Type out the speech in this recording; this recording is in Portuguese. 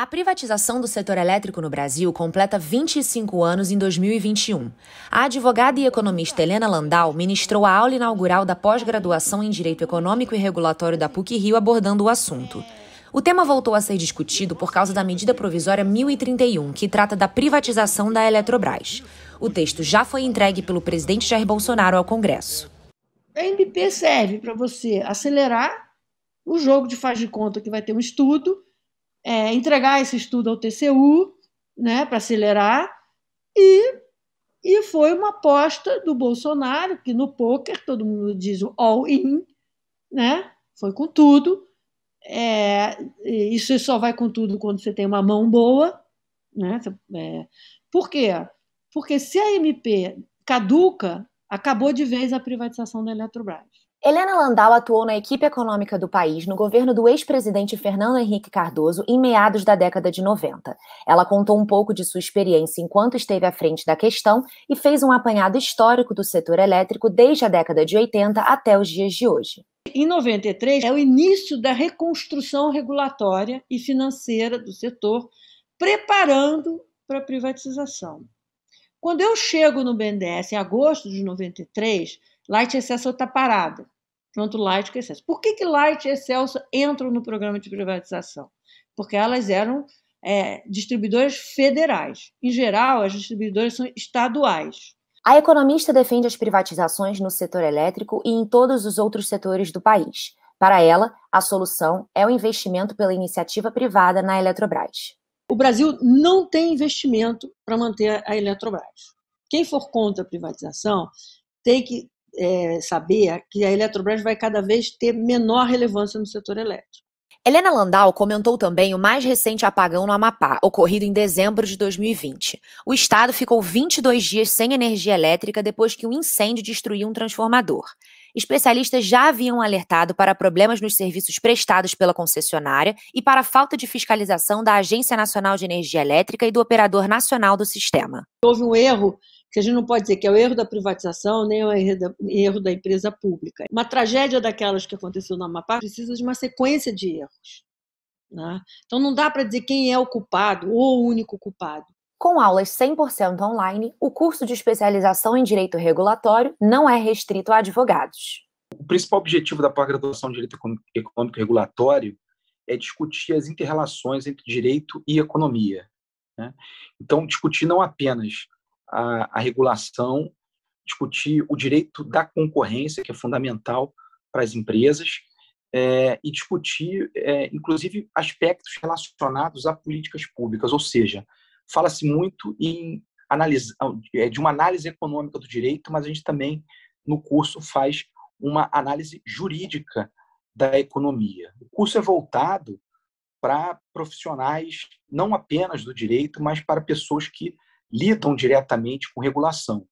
A privatização do setor elétrico no Brasil completa 25 anos em 2021. A advogada e economista Helena Landau ministrou a aula inaugural da pós-graduação em Direito Econômico e Regulatório da PUC-Rio abordando o assunto. O tema voltou a ser discutido por causa da medida provisória 1031, que trata da privatização da Eletrobras. O texto já foi entregue pelo presidente Jair Bolsonaro ao Congresso. A MP serve para você acelerar o jogo de faz de conta que vai ter um estudo é, entregar esse estudo ao TCU, né, para acelerar, e, e foi uma aposta do Bolsonaro, que no poker todo mundo diz o all-in, né, foi com tudo. É, isso só vai com tudo quando você tem uma mão boa. Né? É, por quê? Porque se a MP caduca, acabou de vez a privatização da Eletrobras. Helena Landau atuou na equipe econômica do país no governo do ex-presidente Fernando Henrique Cardoso em meados da década de 90. Ela contou um pouco de sua experiência enquanto esteve à frente da questão e fez um apanhado histórico do setor elétrico desde a década de 80 até os dias de hoje. Em 93 é o início da reconstrução regulatória e financeira do setor, preparando para a privatização. Quando eu chego no BNDES em agosto de 93, Light Excelsior está parado, tanto Light que Excelsior. Por que, que Light e Excelsior entram no programa de privatização? Porque elas eram é, distribuidoras federais. Em geral, as distribuidoras são estaduais. A economista defende as privatizações no setor elétrico e em todos os outros setores do país. Para ela, a solução é o investimento pela iniciativa privada na Eletrobras. O Brasil não tem investimento para manter a Eletrobras. Quem for contra a privatização tem que é, saber que a Eletrobras vai cada vez ter menor relevância no setor elétrico. Helena Landau comentou também o mais recente apagão no Amapá, ocorrido em dezembro de 2020. O estado ficou 22 dias sem energia elétrica depois que um incêndio destruiu um transformador. Especialistas já haviam alertado para problemas nos serviços prestados pela concessionária e para a falta de fiscalização da Agência Nacional de Energia Elétrica e do Operador Nacional do Sistema. Houve um erro que a gente não pode dizer que é o erro da privatização nem é o erro da, erro da empresa pública. Uma tragédia daquelas que aconteceu na Amapá precisa de uma sequência de erros. Né? Então não dá para dizer quem é o culpado ou o único culpado. Com aulas 100% online, o curso de especialização em direito regulatório não é restrito a advogados. O principal objetivo da pós-graduação de direito econômico regulatório é discutir as interrelações entre direito e economia. Né? Então, discutir não apenas a, a regulação, discutir o direito da concorrência, que é fundamental para as empresas, é, e discutir, é, inclusive, aspectos relacionados a políticas públicas, ou seja, fala-se muito em analisar, é, de uma análise econômica do direito, mas a gente também, no curso, faz uma análise jurídica da economia. O curso é voltado para profissionais não apenas do direito, mas para pessoas que lidam diretamente com regulação.